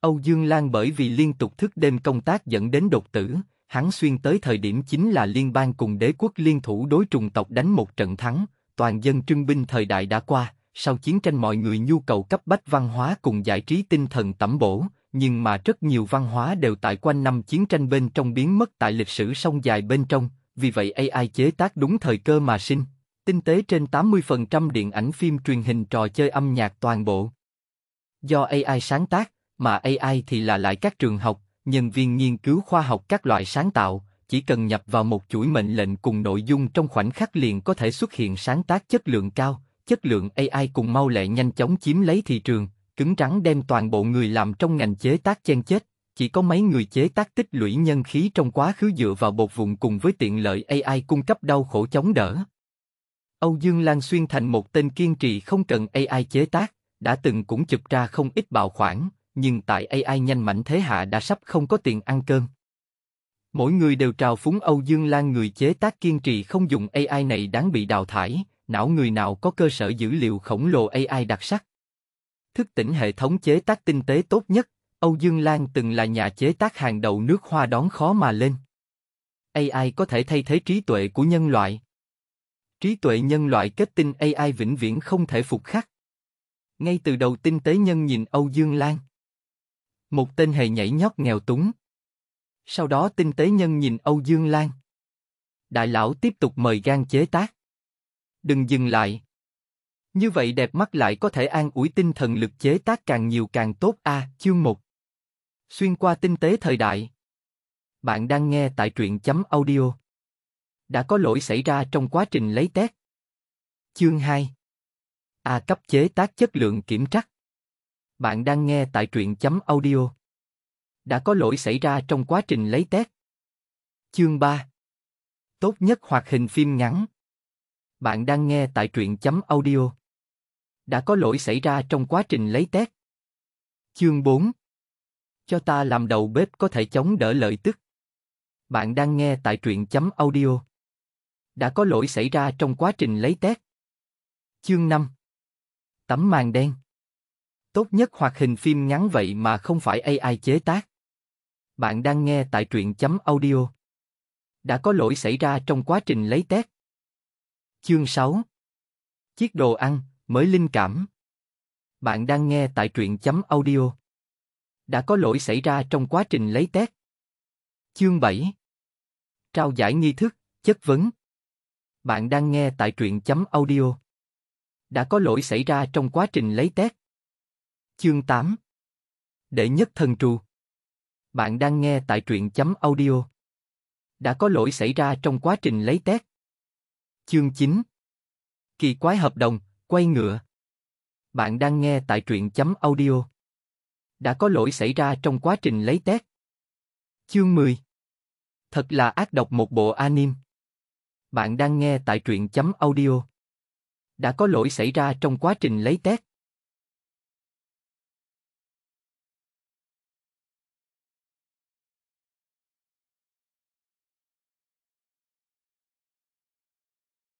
Âu Dương Lan bởi vì liên tục thức đêm công tác dẫn đến đột tử, hắn xuyên tới thời điểm chính là liên bang cùng đế quốc liên thủ đối trùng tộc đánh một trận thắng, toàn dân trưng binh thời đại đã qua, sau chiến tranh mọi người nhu cầu cấp bách văn hóa cùng giải trí tinh thần tẩm bổ, nhưng mà rất nhiều văn hóa đều tại quanh năm chiến tranh bên trong biến mất tại lịch sử sông dài bên trong, vì vậy AI chế tác đúng thời cơ mà sinh. Tinh tế trên 80% điện ảnh phim truyền hình trò chơi âm nhạc toàn bộ. Do AI sáng tác, mà AI thì là lại các trường học, nhân viên nghiên cứu khoa học các loại sáng tạo, chỉ cần nhập vào một chuỗi mệnh lệnh cùng nội dung trong khoảnh khắc liền có thể xuất hiện sáng tác chất lượng cao, chất lượng AI cùng mau lẹ nhanh chóng chiếm lấy thị trường, cứng rắn đem toàn bộ người làm trong ngành chế tác chen chết. Chỉ có mấy người chế tác tích lũy nhân khí trong quá khứ dựa vào bột vụn cùng với tiện lợi AI cung cấp đau khổ chống đỡ. Âu Dương Lan Xuyên thành một tên kiên trì không cần AI chế tác, đã từng cũng chụp ra không ít bạo khoản, nhưng tại AI nhanh mạnh thế hạ đã sắp không có tiền ăn cơm. Mỗi người đều trào phúng Âu Dương Lan người chế tác kiên trì không dùng AI này đáng bị đào thải, não người nào có cơ sở dữ liệu khổng lồ AI đặc sắc. Thức tỉnh hệ thống chế tác tinh tế tốt nhất, Âu Dương Lan từng là nhà chế tác hàng đầu nước hoa đón khó mà lên. AI có thể thay thế trí tuệ của nhân loại. Trí tuệ nhân loại kết tinh AI vĩnh viễn không thể phục khắc. Ngay từ đầu tinh tế nhân nhìn Âu Dương Lan một tên hề nhảy nhót nghèo túng. Sau đó tinh tế nhân nhìn Âu Dương Lan. Đại lão tiếp tục mời gan chế tác. Đừng dừng lại. Như vậy đẹp mắt lại có thể an ủi tinh thần lực chế tác càng nhiều càng tốt a à, chương một Xuyên qua tinh tế thời đại. Bạn đang nghe tại truyện chấm audio. Đã có lỗi xảy ra trong quá trình lấy test. Chương 2 A à, cấp chế tác chất lượng kiểm trắc bạn đang nghe tại truyện chấm audio. Đã có lỗi xảy ra trong quá trình lấy test. Chương 3 Tốt nhất hoạt hình phim ngắn. Bạn đang nghe tại truyện chấm audio. Đã có lỗi xảy ra trong quá trình lấy test. Chương 4 Cho ta làm đầu bếp có thể chống đỡ lợi tức. Bạn đang nghe tại truyện chấm audio. Đã có lỗi xảy ra trong quá trình lấy test. Chương 5 Tấm màn đen Tốt nhất hoạt hình phim ngắn vậy mà không phải AI chế tác. Bạn đang nghe tại truyện chấm audio. Đã có lỗi xảy ra trong quá trình lấy test. Chương 6 Chiếc đồ ăn, mới linh cảm. Bạn đang nghe tại truyện chấm audio. Đã có lỗi xảy ra trong quá trình lấy test. Chương 7 Trao giải nghi thức, chất vấn. Bạn đang nghe tại truyện chấm audio. Đã có lỗi xảy ra trong quá trình lấy test. Chương 8 Để nhất thần trù Bạn đang nghe tại truyện chấm audio. Đã có lỗi xảy ra trong quá trình lấy test. Chương 9 Kỳ quái hợp đồng, quay ngựa. Bạn đang nghe tại truyện chấm audio. Đã có lỗi xảy ra trong quá trình lấy test. Chương 10 Thật là ác độc một bộ anime. Bạn đang nghe tại truyện chấm audio. Đã có lỗi xảy ra trong quá trình lấy test.